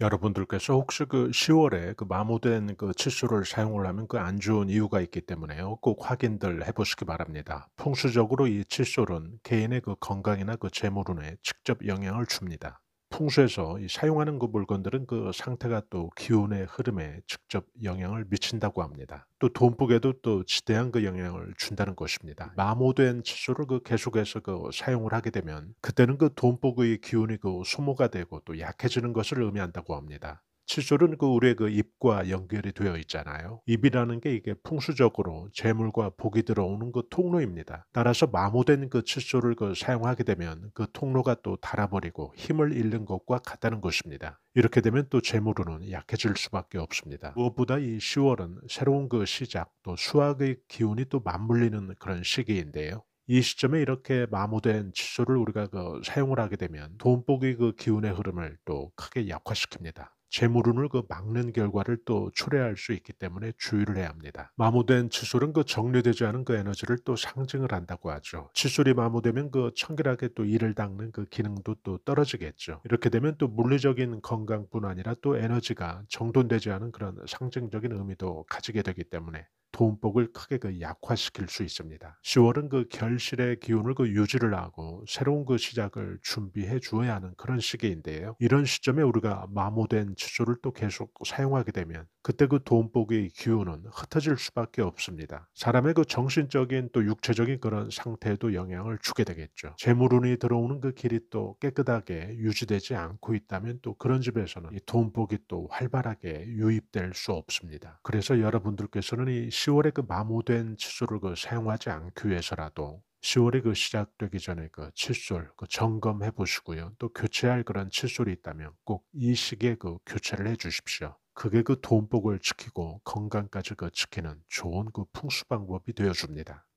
여러분들께서 혹시 그 10월에 그 마모된 그 칫솔을 사용을 하면 그 안 좋은 이유가 있기 때문에요. 꼭 확인들 해보시기 바랍니다. 풍수적으로 이 칫솔은 개인의 그 건강이나 그 재물운에 직접 영향을 줍니다. 풍수에서 사용하는 그 물건들은 그 상태가 또 기온의 흐름에 직접 영향을 미친다고 합니다. 또돈복에도또 지대한 그 영향을 준다는 것입니다. 마모된 칫솔을 그 계속해서 그 사용을 하게 되면 그때는 그돈복의 기운이 그 소모가 되고 또 약해지는 것을 의미한다고 합니다. 칫솔은그 우리의 그 입과 연결이 되어 있잖아요. 입이라는 게 이게 풍수적으로 재물과 복이 들어오는 그 통로입니다. 따라서 마모된 그 칫솔을 그 사용하게 되면 그 통로가 또 닳아버리고 힘을 잃는 것과 같다는 것입니다. 이렇게 되면 또 재물은 약해질 수밖에 없습니다. 무엇보다 이 10월은 새로운 그 시작 또수학의 기운이 또 맞물리는 그런 시기인데요. 이 시점에 이렇게 마모된 칫솔을 우리가 그 사용을 하게 되면 돈복이 그 기운의 흐름을 또 크게 약화시킵니다. 재물운을 그 막는 결과를 또 초래할 수 있기 때문에 주의를 해야 합니다. 마모된 칫솔은 그 정리되지 않은 그 에너지를 또 상징을 한다고 하죠. 칫솔이 마모되면 그 청결하게 또 이를 닦는 그 기능도 또 떨어지겠죠. 이렇게 되면 또 물리적인 건강뿐 아니라 또 에너지가 정돈되지 않은 그런 상징적인 의미도 가지게 되기 때문에 돈복을 크게 그 약화시킬 수 있습니다. 10월은 그 결실의 기운을 그 유지를 하고 새로운 그 시작을 준비해 주어야 하는 그런 시기인데요. 이런 시점에 우리가 마모된 지조를 또 계속 사용하게 되면 그때 그 돈복의 기운은 흩어질 수밖에 없습니다. 사람의 그 정신적인 또 육체적인 그런 상태에도 영향을 주게 되겠죠. 재물운이 들어오는 그 길이 또 깨끗하게 유지되지 않고 있다면 또 그런 집에서는 이 돈복이 또 활발하게 유입될 수 없습니다. 그래서 여러분들께서는 이 10월에 그 마모된 칫솔을 그 사용하지 않기 위해서라도 1 0월에그 시작되기 전에 그 칫솔 그 점검해 보시고요. 또 교체할 그런 칫솔이 있다면 꼭 이 시기에 그 교체를 해 주십시오. 그게 그 돈복을 지키고 건강까지 그 지키는 좋은 그 풍수 방법이 되어 줍니다.